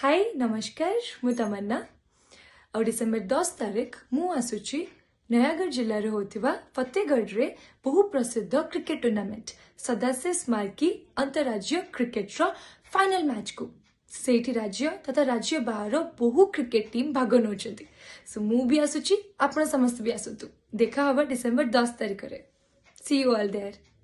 हाय नमस्कार હું તમન્ના ଆଉ ଡିସେମ୍ବର ଦଶ ତାରିଖ ମୁଁ ଆସୁଛି ନୟାଗଡ଼ ଜିଲ୍ଲାରେ ହେଉଥିବା ଫତେଗଡ଼ରେ ବହୁ ପ୍ରସିଦ୍ଧ କ୍ରିକେଟ୍ ଟୁର୍ଣ୍ଣାମେଣ୍ଟ ସଦାଶିଷ ସ୍ମାରକୀ ଅନ୍ତରାଜ୍ୟ କ୍ରିକେଟ୍ର ଫାଇନାଲ ମ୍ୟାଚ୍କୁ ସେଇଠି ରାଜ୍ୟ ତଥା ରାଜ୍ୟ ବାହାର ବହୁ କ୍ରିକେଟ୍ ଟିମ୍ ଭାଗ ନେଉଛନ୍ତି ସୋ ମୁଁ ବି ଆସୁଛି ଆପଣ ସମସ୍ତେ ବି ଆସନ୍ତୁ ଦେଖା ହେବ ଡିସେମ୍ବର ଦଶ ତାରିଖରେ ସି ୟୁ ଅଲ୍ ଦେୟାର